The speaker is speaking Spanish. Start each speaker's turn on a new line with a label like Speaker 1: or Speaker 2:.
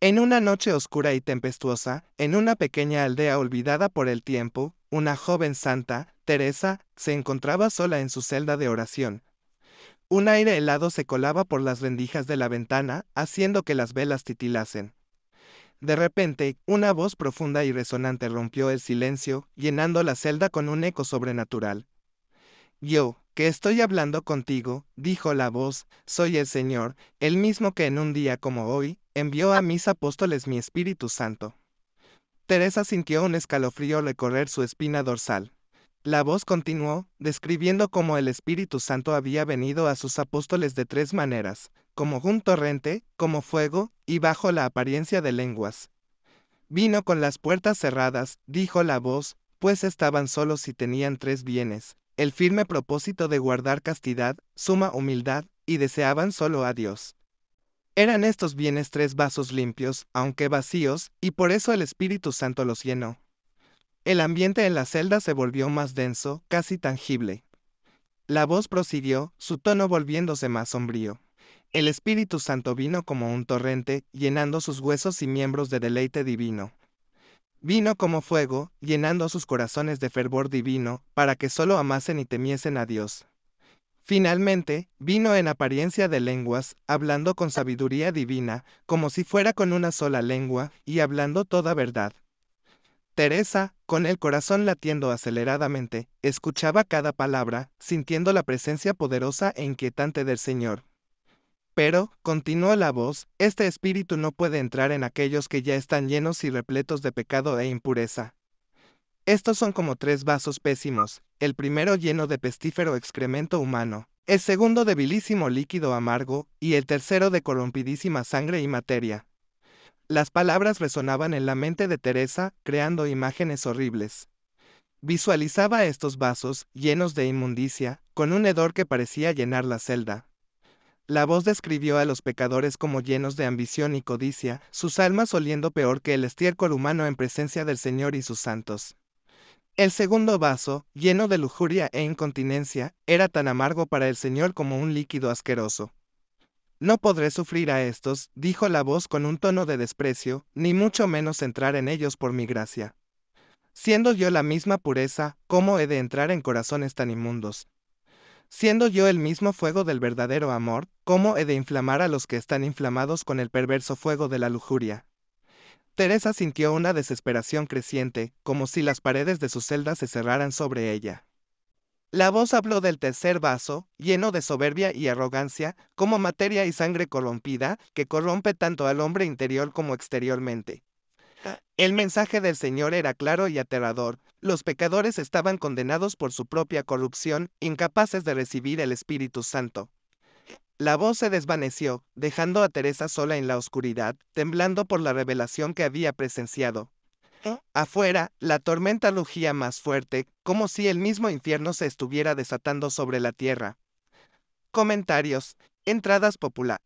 Speaker 1: En una noche oscura y tempestuosa, en una pequeña aldea olvidada por el tiempo, una joven santa, Teresa, se encontraba sola en su celda de oración. Un aire helado se colaba por las rendijas de la ventana, haciendo que las velas titilasen. De repente, una voz profunda y resonante rompió el silencio, llenando la celda con un eco sobrenatural. Yo, que estoy hablando contigo, dijo la voz, soy el Señor, el mismo que en un día como hoy, envió a mis apóstoles mi Espíritu Santo. Teresa sintió un escalofrío recorrer su espina dorsal. La voz continuó, describiendo cómo el Espíritu Santo había venido a sus apóstoles de tres maneras, como un torrente, como fuego, y bajo la apariencia de lenguas. Vino con las puertas cerradas, dijo la voz, pues estaban solos y tenían tres bienes, el firme propósito de guardar castidad, suma humildad, y deseaban solo a Dios. Eran estos bienes tres vasos limpios, aunque vacíos, y por eso el Espíritu Santo los llenó. El ambiente en la celda se volvió más denso, casi tangible. La voz prosiguió, su tono volviéndose más sombrío. El Espíritu Santo vino como un torrente, llenando sus huesos y miembros de deleite divino. Vino como fuego, llenando sus corazones de fervor divino, para que solo amasen y temiesen a Dios. Finalmente, vino en apariencia de lenguas, hablando con sabiduría divina, como si fuera con una sola lengua, y hablando toda verdad. Teresa, con el corazón latiendo aceleradamente, escuchaba cada palabra, sintiendo la presencia poderosa e inquietante del Señor. Pero, continuó la voz, este espíritu no puede entrar en aquellos que ya están llenos y repletos de pecado e impureza. Estos son como tres vasos pésimos, el primero lleno de pestífero excremento humano, el segundo de vilísimo líquido amargo, y el tercero de corrompidísima sangre y materia. Las palabras resonaban en la mente de Teresa, creando imágenes horribles. Visualizaba estos vasos, llenos de inmundicia, con un hedor que parecía llenar la celda. La voz describió a los pecadores como llenos de ambición y codicia, sus almas oliendo peor que el estiércol humano en presencia del Señor y sus santos. El segundo vaso, lleno de lujuria e incontinencia, era tan amargo para el Señor como un líquido asqueroso. No podré sufrir a estos, dijo la voz con un tono de desprecio, ni mucho menos entrar en ellos por mi gracia. Siendo yo la misma pureza, ¿cómo he de entrar en corazones tan inmundos? Siendo yo el mismo fuego del verdadero amor, ¿cómo he de inflamar a los que están inflamados con el perverso fuego de la lujuria? Teresa sintió una desesperación creciente, como si las paredes de su celda se cerraran sobre ella. La voz habló del tercer vaso, lleno de soberbia y arrogancia, como materia y sangre corrompida, que corrompe tanto al hombre interior como exteriormente. Ah. El mensaje del Señor era claro y aterrador. Los pecadores estaban condenados por su propia corrupción, incapaces de recibir el Espíritu Santo. La voz se desvaneció, dejando a Teresa sola en la oscuridad, temblando por la revelación que había presenciado. ¿Eh? Afuera, la tormenta rugía más fuerte, como si el mismo infierno se estuviera desatando sobre la tierra. Comentarios. Entradas populares.